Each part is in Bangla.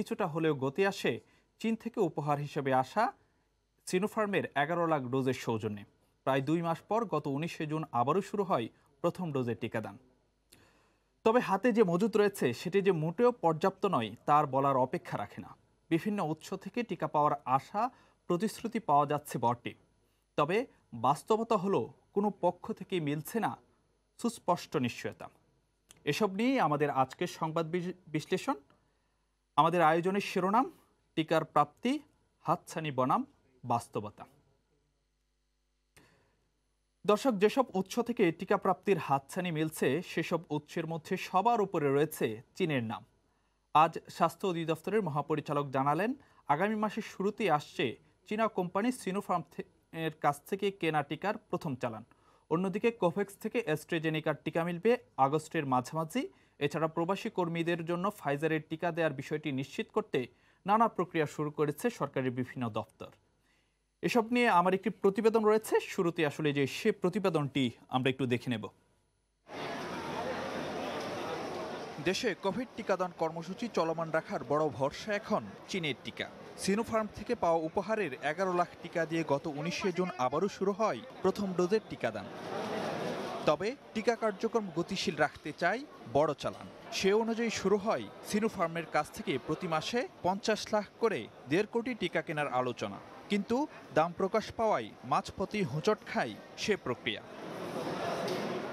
কিছুটা হলেও গতি আসে চীন থেকে উপহার হিসেবে আসা সিনোফার্মের এগারো লাখ ডোজের সৌজন্যে প্রায় দুই মাস পর গত উনিশে জুন আবারও শুরু হয় প্রথম ডোজের টিকাদান তবে হাতে যে মজুত রয়েছে সেটি যে মোটেও পর্যাপ্ত নয় তার বলার অপেক্ষা রাখে না বিভিন্ন উৎস থেকে টিকা পাওয়ার আশা প্রতিশ্রুতি পাওয়া যাচ্ছে বটে তবে বাস্তবতা হলো কোনো পক্ষ থেকে মিলছে না সুস্পষ্ট নিশ্চয়তা এসব নিয়ে আমাদের আজকের সংবাদ বিশ্লেষণ আমাদের আয়োজনের শিরোনাম টিকার প্রাপ্তি হাতছানি বনাম বাস্তবতা দর্শক যেসব উৎস থেকে টিকা প্রাপ্তির হাতছানি মিলছে সেসব উৎসের মধ্যে সবার উপরে রয়েছে চীনের নাম আজ স্বাস্থ্য অধিদপ্তরের মহাপরিচালক জানালেন আগামী মাসের শুরুতে আসছে চীনা কোম্পানি সিনোফার্ম এর কাছ থেকে কেনা টিকার প্রথম চালান অন্যদিকে কোভ্যাক্স থেকে অ্যাস্ট্রেজেনিকার টিকা মিলবে আগস্টের মাঝামাঝি এছাড়া প্রবাসী কর্মীদের জন্য ফাইজারের টিকা দেওয়ার বিষয়টি নিশ্চিত করতে নানা প্রক্রিয়া শুরু করেছে সরকারের বিভিন্ন দপ্তর এসব নিয়ে আমার একটি প্রতিবেদন রয়েছে শুরুতে আসলে যে সে প্রতিবেদনটি আমরা একটু দেখে নেব দেশে কোভিড টিকাদান কর্মসূচি চলমান রাখার বড় ভরসা এখন চীনের টিকা সিনোফার্ম থেকে পাওয়া উপহারের এগারো লাখ টিকা দিয়ে গত উনিশে জুন আবারও শুরু হয় প্রথম ডোজের টিকাদান তবে টিকা কার্যক্রম গতিশীল রাখতে চাই বড় চালান সে অনুযায়ী শুরু হয় সিনোফার্মের কাছ থেকে প্রতি মাসে পঞ্চাশ লাখ করে দেড় কোটি টিকা কেনার আলোচনা কিন্তু দাম প্রকাশ পাওয়ায় মাঝপথেই হোঁচট খায় সে প্রক্রিয়া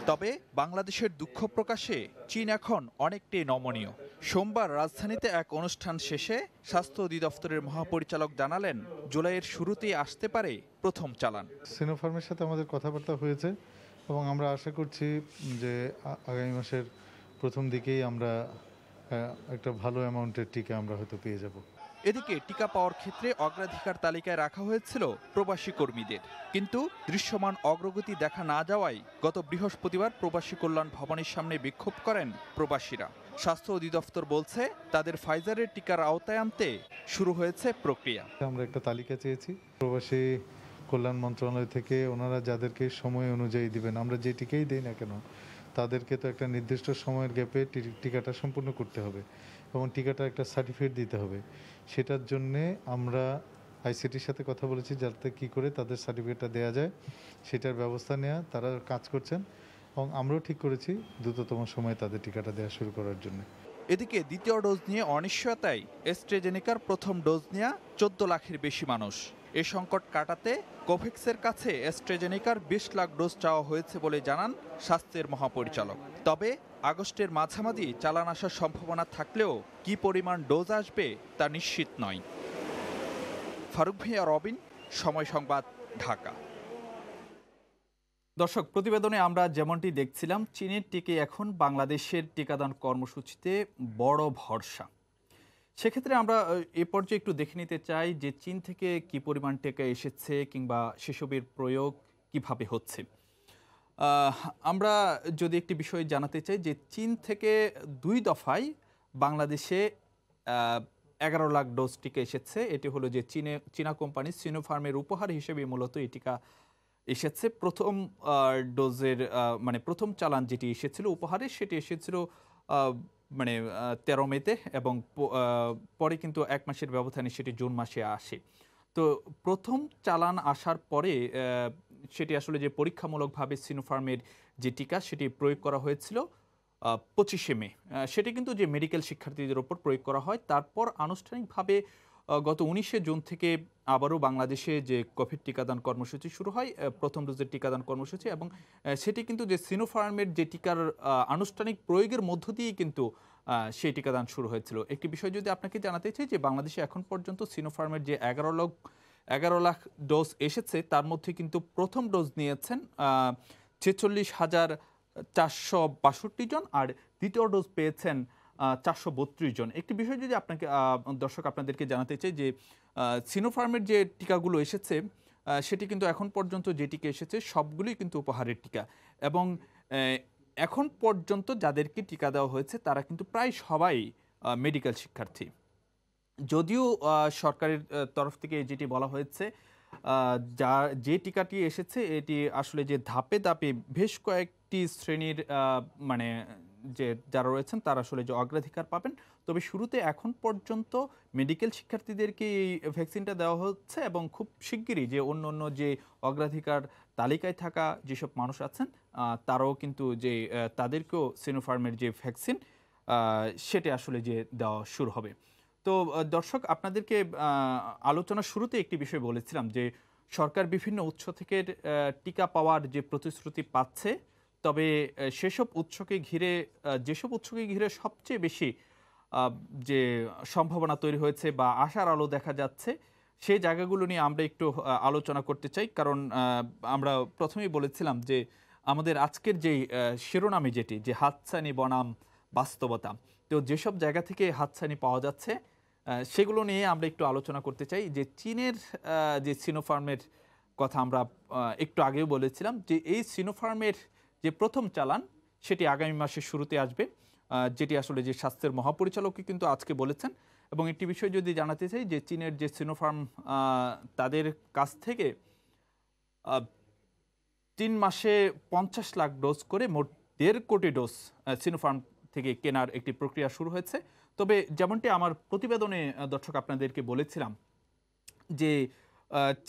তবে বাংলাদেশের দুঃখ প্রকাশে চীন এখন অনেকটাই নমনীয় সোমবার রাজধানীতে এক অনুষ্ঠান শেষে স্বাস্থ্য অধিদপ্তরের মহাপরিচালক জানালেন জুলাইয়ের শুরুতেই আসতে পারে প্রথম চালান সিনোফার্মের সাথে আমাদের কথাবার্তা হয়েছে এবং আমরা আশা করছি যে আগামী মাসের প্রথম দিকেই আমরা একটা ভালো অ্যামাউন্টের টিকা আমরা হয়তো পেয়ে যাব এদিকে টিকা পাওয়ার ক্ষেত্রে অগ্রাধিকার তালিকায় রাখা হয়েছিল প্রবাসী কর্মীদের কিন্তু দৃশ্যমান অগ্রগতি দেখা না যাওয়ায় গত বৃহস্পতিবার প্রবাসী কল্যাণ ভবনের সামনে বিক্ষোভ করেন প্রবাসীরা স্বাস্থ্য অধিদপ্তর বলছে তাদের ফাইজারের টিকার আওতায় আনতে শুরু হয়েছে প্রক্রিয়া আমরা একটা তালিকা চেয়েছি প্রবাসী কল্যাণ মন্ত্রণালয় থেকে ওনারা যাদেরকে সময় অনুযায়ী দিবেন আমরা যে টিকাই দিই না কেন তাদেরকে তো একটা নির্দিষ্ট সময়ের গ্যাপে টিকাটা সম্পূর্ণ করতে হবে এবং টিকাটা একটা সার্টিফিকেট দিতে হবে সেটার জন্যে আমরা আইসিটির সাথে কথা বলেছি যাতে কি করে তাদের সার্টিফিকেটটা দেওয়া যায় সেটার ব্যবস্থা নেওয়া তারা কাজ করছেন এবং আমরাও ঠিক করেছি দ্রুততম সময়ে তাদের টিকাটা দেওয়া শুরু করার জন্য এদিকে দ্বিতীয় ডোজ নিয়ে অনিশ্চয়তায় এস্ট্রেজেনিকার প্রথম ডোজ নেয়া চোদ্দ লাখের বেশি মানুষ এ সংকট কাটাতে কোভ্যাক্সের কাছে এস্ট্রেজেনিকার বিশ লাখ ডোজ চাওয়া হয়েছে বলে জানান স্বাস্থ্যের মহাপরিচালক তবে আগস্টের মাঝামাঝি চালান আসার সম্ভাবনা থাকলেও কি পরিমাণ ডোজ আসবে তা নিশ্চিত নয় ফারুক ভিয়া রবিন সময় সংবাদ ঢাকা দর্শক প্রতিবেদনে আমরা যেমনটি দেখছিলাম চীনের টিকে এখন বাংলাদেশের টিকাদান কর্মসূচিতে বড় ভরসা সেক্ষেত্রে আমরা এ পর্যায়ে একটু দেখে নিতে চাই যে চীন থেকে কি পরিমাণ টিকা এসেছে কিংবা সেসবের প্রয়োগ কিভাবে হচ্ছে আমরা যদি একটি বিষয় জানাতে চাই যে চীন থেকে দুই দফায় বাংলাদেশে এগারো লাখ ডোজ টিকা এসেছে এটি হলো যে চীনে চীনা কোম্পানি সিনোফার্মের উপহার হিসেবে মূলত এই টিকা এসেছে প্রথম ডোজের মানে প্রথম চালান যেটি এসেছিল উপহারে সেটি এসেছিল মানে তেরো মেতে এবং পরে কিন্তু এক মাসের ব্যবধানে সেটি জুন মাসে আসে তো প্রথম চালান আসার পরে সেটি আসলে যে পরীক্ষামূলকভাবে সিনোফার্মের যে টিকা সেটি প্রয়োগ করা হয়েছিল পঁচিশে মে সেটি কিন্তু যে মেডিকেল শিক্ষার্থীদের ওপর প্রয়োগ করা হয় তারপর আনুষ্ঠানিকভাবে গত উনিশে জুন থেকে আবারও বাংলাদেশে যে কোভিড টিকাদান কর্মসূচি শুরু হয় প্রথম ডোজের টিকাদান কর্মসূচি এবং সেটি কিন্তু যে সিনোফার্মের যে টিকার আনুষ্ঠানিক প্রয়োগের মধ্য দিয়েই কিন্তু সেই টিকাদান শুরু হয়েছিল একটি বিষয় যদি আপনাকে জানাতে চাই যে বাংলাদেশে এখন পর্যন্ত সিনোফার্মের যে এগারো লক্ষ এগারো লাখ ডোজ এসেছে তার মধ্যে কিন্তু প্রথম ডোজ নিয়েছেন ছেচল্লিশ হাজার চারশো বাষট্টি জন আর দ্বিতীয় ডোজ পেয়েছেন চারশো বত্রিশ জন একটি বিষয় যদি আপনাকে দর্শক আপনাদেরকে জানাতে চাই যে সিনোফার্মের যে টিকাগুলো এসেছে সেটি কিন্তু এখন পর্যন্ত যে টিকা এসেছে সবগুলোই কিন্তু উপহারের টিকা এবং এখন পর্যন্ত যাদেরকে টিকা দেওয়া হয়েছে তারা কিন্তু প্রায় সবাই মেডিকেল শিক্ষার্থী যদিও সরকারের তরফ থেকে যেটি বলা হয়েছে যা যে টিকাটি এসেছে এটি আসলে যে ধাপে ধাপে বেশ কয়েকটি শ্রেণীর মানে যে যারা রয়েছেন তারা আসলে যে অগ্রাধিকার পাবেন তবে শুরুতে এখন পর্যন্ত মেডিকেল শিক্ষার্থীদেরকে এই ভ্যাকসিনটা দেওয়া হচ্ছে এবং খুব শিগগিরই যে অন্য অন্য যে অগ্রাধিকার তালিকায় থাকা যেসব মানুষ আছেন তারাও কিন্তু যে তাদেরকেও সিনোফার্মের যে ভ্যাকসিন সেটা আসলে যে দেওয়া শুরু হবে তো দর্শক আপনাদেরকে আলোচনা শুরুতে একটি বিষয় বলেছিলাম যে সরকার বিভিন্ন উৎস থেকে টিকা পাওয়ার যে প্রতিশ্রুতি পাচ্ছে তবে সেসব উৎসকে ঘিরে যেসব উৎসকে ঘিরে সবচেয়ে বেশি যে সম্ভাবনা তৈরি হয়েছে বা আশার আলো দেখা যাচ্ছে সেই জায়গাগুলো নিয়ে আমরা একটু আলোচনা করতে চাই কারণ আমরা প্রথমেই বলেছিলাম যে আমাদের আজকের যে শিরোনামে যেটি যে হাতছানি বনাম বাস্তবতা তো যেসব জায়গা থেকে হাতছানি পাওয়া যাচ্ছে সেগুলো নিয়ে আমরা একটু আলোচনা করতে চাই যে চীনের যে সিনোফার্মের কথা আমরা একটু আগেও বলেছিলাম যে এই সিনোফার্মের যে প্রথম চালান সেটি আগামী মাসের শুরুতে আসবে যেটি আসলে যে স্বাস্থ্যের মহাপরিচালককে কিন্তু আজকে বলেছেন এবং একটি বিষয় যদি জানাতে চাই যে চীনের যে সিনোফার্ম তাদের কাছ থেকে তিন মাসে পঞ্চাশ লাখ ডোজ করে মোট দেড় কোটি ডোজ সিনোফার্ম থেকে কেনার একটি প্রক্রিয়া শুরু হয়েছে তবে যেমনটি আমার প্রতিবেদনে দর্শক আপনাদেরকে বলেছিলাম যে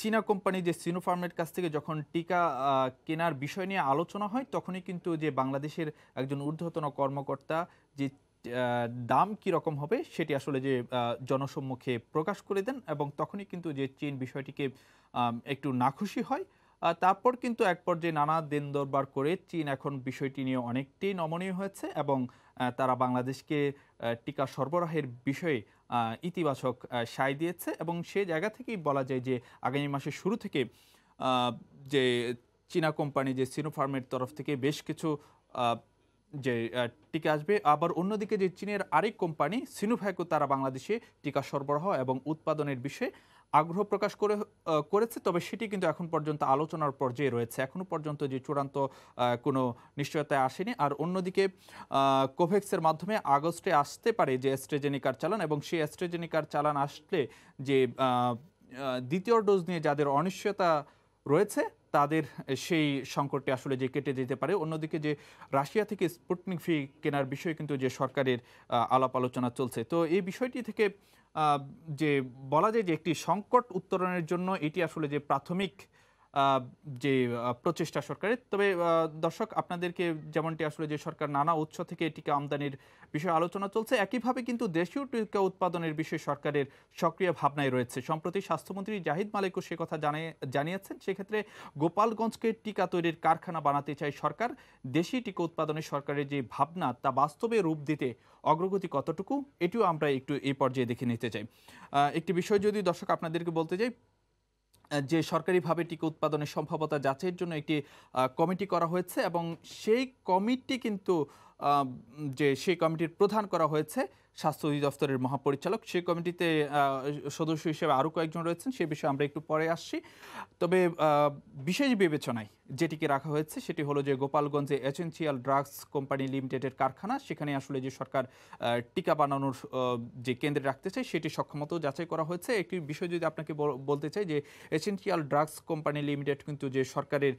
চীনা কোম্পানি যে সিনোফার্মের কাছ থেকে যখন টিকা কেনার বিষয় নিয়ে আলোচনা হয় তখনই কিন্তু যে বাংলাদেশের একজন ঊর্ধ্বতন কর্মকর্তা যে দাম কীরকম হবে সেটি আসলে যে জনসম্মুখে প্রকাশ করে দেন এবং তখনই কিন্তু যে চীন বিষয়টিকে একটু নাখুশি হয় তারপর কিন্তু এক পর্যায়ে নানা দিন দরবার করে চীন এখন বিষয়টি নিয়ে অনেকটাই নমনীয় হয়েছে এবং তারা বাংলাদেশকে টিকা সরবরাহের বিষয়ে ইতিবাচক সায় দিয়েছে এবং সে জায়গা থেকেই বলা যায় যে আগামী মাসের শুরু থেকে যে চীনা কোম্পানি যে সিনোফার্মের তরফ থেকে বেশ কিছু যে টিকা আসবে আবার অন্যদিকে যে চীনের আরেক কোম্পানি সিনোভ্যাকও তারা বাংলাদেশে টিকা সরবরাহ এবং উৎপাদনের বিষয়ে আগ্রহ প্রকাশ করে করেছে তবে সেটি কিন্তু এখন পর্যন্ত আলোচনার পর্যায়ে রয়েছে এখনও পর্যন্ত যে চূড়ান্ত কোনো নিশ্চয়তায় আসেনি আর অন্যদিকে কোভ্যাক্সের মাধ্যমে আগস্টে আসতে পারে যে অ্যাস্ট্রেজেনিকার চালান এবং সেই অ্যাস্ট্রেজেনিকার চালান আসলে যে দ্বিতীয় ডোজ নিয়ে যাদের অনিশ্চয়তা রয়েছে তাদের সেই সংকটটি আসলে যে কেটে যেতে পারে অন্যদিকে যে রাশিয়া থেকে স্পুটনিক ফি কেনার বিষয়ে কিন্তু যে সরকারের আলাপ আলোচনা চলছে তো এই বিষয়টি থেকে যে বলা যায় যে একটি সংকট উত্তরণের জন্য এটি আসলে যে প্রাথমিক যে প্রচেষ্টা সরকারের তবে দর্শক আপনাদেরকে যেমনটি আসলে যে সরকার নানা উৎস থেকে টিকা আমদানির বিষয়ে আলোচনা চলছে একইভাবে কিন্তু দেশীয় টিকা উৎপাদনের বিষয়ে সরকারের সক্রিয় ভাবনায় রয়েছে সম্প্রতি স্বাস্থ্যমন্ত্রী জাহিদ মালিকও সে কথা জানিয়ে জানিয়েছেন সেক্ষেত্রে গোপালগঞ্জকে টিকা তৈরির কারখানা বানাতে চায় সরকার দেশি টিকা উৎপাদনের সরকারের যে ভাবনা তা বাস্তবে রূপ দিতে অগ্রগতি কতটুকু এটিও আমরা একটু এই পর্যায়ে দেখে নিতে চাই একটি বিষয় যদি দর্শক আপনাদেরকে বলতে চাই যে সরকারিভাবে টিকা উৎপাদনের সম্ভাবতা যাচাইয়ের জন্য একটি কমিটি করা হয়েছে এবং সেই কমিটি কিন্তু যে সেই কমিটির প্রধান করা হয়েছে স্বাস্থ্য অধিদপ্তরের মহাপরিচালক সেই কমিটিতে সদস্য হিসেবে আরও কয়েকজন রয়েছেন সে বিষয়ে আমরা একটু পরে আসছি তবে বিশেষ বিবেচনায় যেটিকে রাখা হয়েছে সেটি হলো যে গোপালগঞ্জে এসেন্সিয়াল ড্রাগস কোম্পানি লিমিটেডের কারখানা সেখানে আসলে যে সরকার টিকা বানানোর যে কেন্দ্রে রাখতে চাই সেটি সক্ষমতাও যাচাই করা হয়েছে একটি বিষয় যদি আপনাকে বলতে চাই যে এসেন্সিয়াল ড্রাগস কোম্পানি লিমিটেড কিন্তু যে সরকারের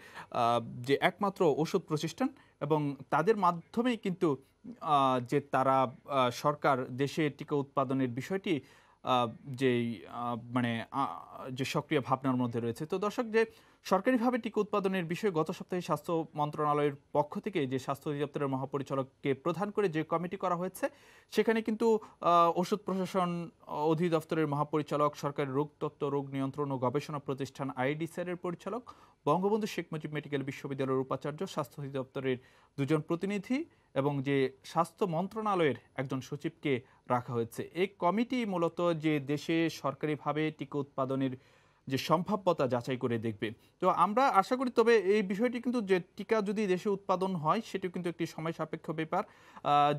যে একমাত্র ওষুধ প্রতিষ্ঠান এবং তাদের মাধ্যমেই কিন্তু যে তারা সরকার দেশে টিকা উৎপাদনের বিষয়টি যেই মানে যে সক্রিয় ভাবনার মধ্যে রয়েছে তো দর্শক যে সরকারিভাবে টিকা উৎপাদনের বিষয়ে গত সপ্তাহে স্বাস্থ্য মন্ত্রণালয়ের পক্ষ থেকে যে স্বাস্থ্য অধিদপ্তরের মহাপরিচালককে প্রধান করে যে কমিটি করা হয়েছে সেখানে কিন্তু ওষুধ প্রশাসন অধিদপ্তরের মহাপরিচালক সরকারি তত্ত্ব রোগ নিয়ন্ত্রণ ও গবেষণা প্রতিষ্ঠান স্যারের পরিচালক বঙ্গবন্ধু শেখ মুজিব মেডিকেল বিশ্ববিদ্যালয়ের উপাচার্য স্বাস্থ্য অধিদপ্তরের দুজন প্রতিনিধি এবং যে স্বাস্থ্য মন্ত্রণালয়ের একজন সচিবকে রাখা হয়েছে এই কমিটি মূলত যে দেশে সরকারিভাবে টিকা উৎপাদনের যে সম্ভাব্যতা যাচাই করে দেখবে তো আমরা আশা করি তবে এই বিষয়টি কিন্তু যে টিকা যদি দেশে উৎপাদন হয় সেটিও কিন্তু একটি সময় সাপেক্ষ ব্যাপার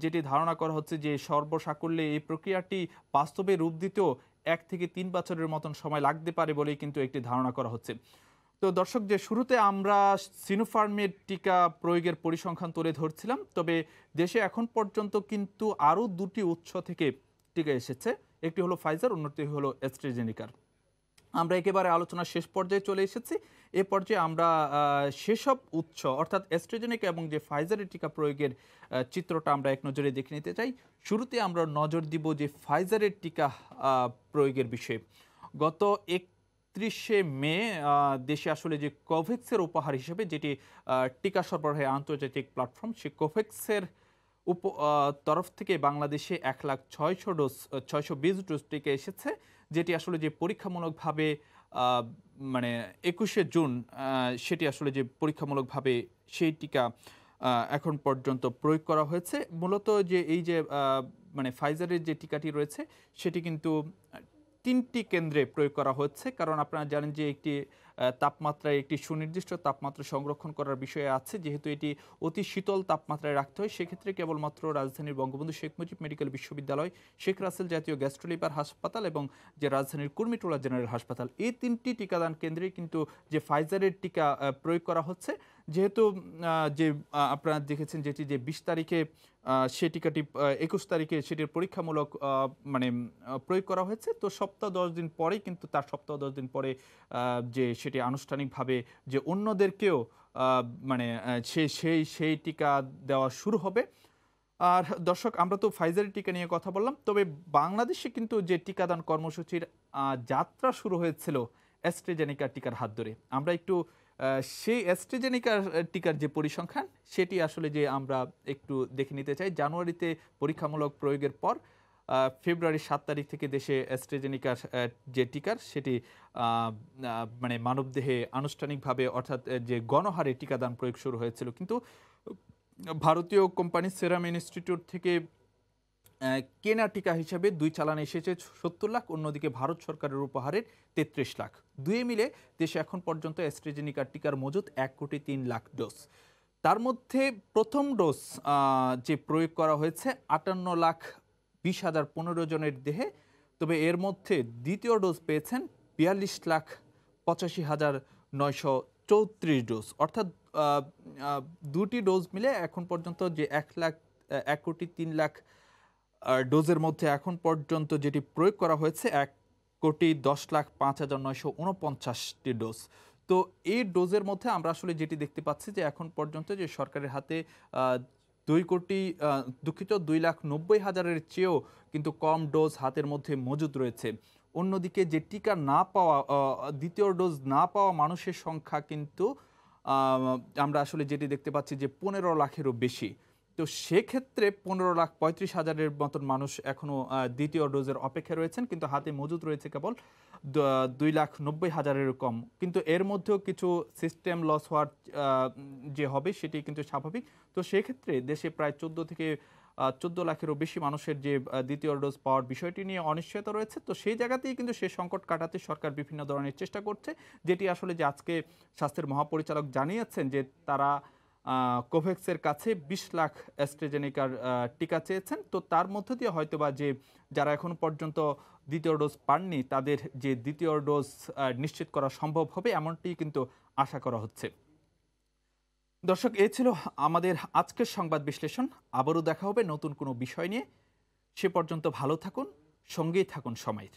যেটি ধারণা করা হচ্ছে যে সর্বসাকল্যে এই প্রক্রিয়াটি বাস্তবে রূপ দিতেও এক থেকে তিন বছরের মতন সময় লাগতে পারে বলেই কিন্তু একটি ধারণা করা হচ্ছে তো দর্শক যে শুরুতে আমরা সিনোফার্মের টিকা প্রয়োগের পরিসংখ্যান তুলে ধরছিলাম তবে দেশে এখন পর্যন্ত কিন্তু আরও দুটি উৎস থেকে টিকা এসেছে একটি হলো ফাইজার অন্যটি হলো এস্ট্রেজেনিকার আমরা একেবারে আলোচনার শেষ পর্যায়ে চলে এসেছি এ পর্যায়ে আমরা সেসব উৎস অর্থাৎ এস্ট্রোজেনিক এবং যে ফাইজারের টিকা প্রয়োগের চিত্রটা আমরা এক নজরে দেখে নিতে চাই শুরুতে আমরা নজর দিব যে ফাইজারের টিকা প্রয়োগের বিষয়ে গত এক একত্রিশে মে দেশে আসলে যে কোভ্যাক্সের উপহার হিসেবে যেটি টিকা সরবরাহে আন্তর্জাতিক প্ল্যাটফর্ম সে কোভ্যাক্সের উপ তরফ থেকে বাংলাদেশে এক লাখ ছয়শো ডোজ ছয়শো বিশ ডোজ টিকা এসেছে যেটি আসলে যে পরীক্ষামূলকভাবে মানে একুশে জুন সেটি আসলে যে পরীক্ষামূলকভাবে সেই টিকা এখন পর্যন্ত প্রয়োগ করা হয়েছে মূলত যে এই যে মানে ফাইজারের যে টিকাটি রয়েছে সেটি কিন্তু তিনটি কেন্দ্রে প্রয়োগ করা হচ্ছে কারণ আপনারা জানেন যে একটি তাপমাত্রায় একটি সুনির্দিষ্ট তাপমাত্রা সংরক্ষণ করার বিষয়ে আছে যেহেতু এটি অতি শীতল তাপমাত্রায় রাখতে হয় সেক্ষেত্রে কেবলমাত্র রাজধানীর বঙ্গবন্ধু শেখ মুজিব মেডিকেল বিশ্ববিদ্যালয় শেখ রাসেল জাতীয় গ্যাস্ট্রোলিপার হাসপাতাল এবং যে রাজধানীর কুর্মিটোলা জেনারেল হাসপাতাল এই তিনটি টিকাদান কেন্দ্রে কিন্তু যে ফাইজারের টিকা প্রয়োগ করা হচ্ছে যেহেতু যে আপনারা দেখেছেন যেটি যে বিশ তারিখে সে টিকাটি একুশ তারিখে সেটির পরীক্ষামূলক মানে প্রয়োগ করা হয়েছে তো সপ্তাহ দশ দিন পরে কিন্তু তার সপ্তাহ দশ দিন পরে যে সেটি আনুষ্ঠানিকভাবে যে অন্যদেরকেও মানে সে সেই সেই টিকা দেওয়া শুরু হবে আর দর্শক আমরা তো ফাইজারের টিকা নিয়ে কথা বললাম তবে বাংলাদেশে কিন্তু যে টিকাদান কর্মসূচির যাত্রা শুরু হয়েছিল অ্যাস্ট্রেজেনিকা টিকার হাত ধরে আমরা একটু সেই অ্যাস্ট্রেজেনিকার টিকার যে পরিসংখ্যান সেটি আসলে যে আমরা একটু দেখে নিতে চাই জানুয়ারিতে পরীক্ষামূলক প্রয়োগের পর ফেব্রুয়ারি সাত তারিখ থেকে দেশে অ্যাস্ট্রেজেনিকার যে টিকার সেটি মানে মানবদেহে আনুষ্ঠানিকভাবে অর্থাৎ যে গণহারে টিকাদান প্রয়োগ শুরু হয়েছিল কিন্তু ভারতীয় কোম্পানি সেরাম ইনস্টিটিউট থেকে কেনা টিকা হিসেবে দুই চালান এসেছে সত্তর লাখ অন্যদিকে ভারত সরকারের উপহারের তেত্রিশ লাখ দুয়ে মিলে দেশে এখন পর্যন্ত অ্যাস্ট্রেজেনিকার টিকার মজুত এক কোটি তিন লাখ ডোজ তার মধ্যে প্রথম ডোজ যে প্রয়োগ করা হয়েছে আটান্ন লাখ বিশ হাজার পনেরো জনের দেহে তবে এর মধ্যে দ্বিতীয় ডোজ পেয়েছেন বিয়াল্লিশ লাখ পঁচাশি হাজার নয়শো চৌত্রিশ ডোজ অর্থাৎ দুটি ডোজ মিলে এখন পর্যন্ত যে এক লাখ এক কোটি তিন লাখ ডোজের মধ্যে এখন পর্যন্ত যেটি প্রয়োগ করা হয়েছে এক কোটি দশ লাখ পাঁচ হাজার নয়শো উনপঞ্চাশটি ডোজ তো এই ডোজের মধ্যে আমরা আসলে যেটি দেখতে পাচ্ছি যে এখন পর্যন্ত যে সরকারের হাতে দুই কোটি দুঃখিত দুই লাখ নব্বই হাজারের চেয়েও কিন্তু কম ডোজ হাতের মধ্যে মজুদ রয়েছে অন্যদিকে যে টিকা না পাওয়া দ্বিতীয় ডোজ না পাওয়া মানুষের সংখ্যা কিন্তু আমরা আসলে যেটি দেখতে পাচ্ছি যে পনেরো লাখেরও বেশি তো সেক্ষেত্রে পনেরো লাখ পঁয়ত্রিশ হাজারের মতন মানুষ এখনও দ্বিতীয় ডোজের অপেক্ষা রয়েছেন কিন্তু হাতে মজুদ রয়েছে কেবল দুই লাখ নব্বই হাজারের কম কিন্তু এর মধ্যেও কিছু সিস্টেম লস হওয়ার যে হবে সেটি কিন্তু স্বাভাবিক তো সেক্ষেত্রে দেশে প্রায় চোদ্দ থেকে চোদ্দ লাখেরও বেশি মানুষের যে দ্বিতীয় ডোজ পাওয়ার বিষয়টি নিয়ে অনিশ্চয়তা রয়েছে তো সেই জায়গাতেই কিন্তু সেই সংকট কাটাতে সরকার বিভিন্ন ধরনের চেষ্টা করছে যেটি আসলে যে আজকে স্বাস্থ্যের মহাপরিচালক জানিয়েছেন যে তারা কোভ্যাক্সের কাছে ২০ লাখ অ্যাস্ট্রেজেনিকার টিকা চেয়েছেন তো তার মধ্য দিয়ে হয়তোবা যে যারা এখন পর্যন্ত দ্বিতীয় ডোজ পাননি তাদের যে দ্বিতীয় ডোজ নিশ্চিত করা সম্ভব হবে এমনটি কিন্তু আশা করা হচ্ছে দর্শক এ ছিল আমাদের আজকের সংবাদ বিশ্লেষণ আবারও দেখা হবে নতুন কোনো বিষয় নিয়ে সে পর্যন্ত ভালো থাকুন সঙ্গেই থাকুন সময়ের